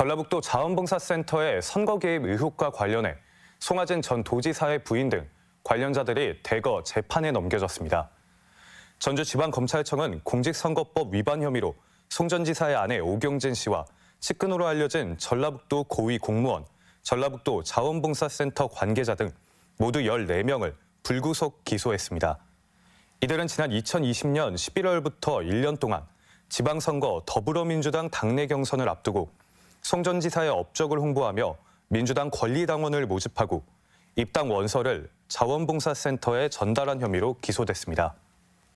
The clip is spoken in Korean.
전라북도 자원봉사센터의 선거 개입 의혹과 관련해 송하진 전 도지사의 부인 등 관련자들이 대거 재판에 넘겨졌습니다. 전주지방검찰청은 공직선거법 위반 혐의로 송전 지사의 아내 오경진 씨와 측근으로 알려진 전라북도 고위 공무원, 전라북도 자원봉사센터 관계자 등 모두 14명을 불구속 기소했습니다. 이들은 지난 2020년 11월부터 1년 동안 지방선거 더불어민주당 당내 경선을 앞두고 송전 지사의 업적을 홍보하며 민주당 권리당원을 모집하고 입당 원서를 자원봉사센터에 전달한 혐의로 기소됐습니다.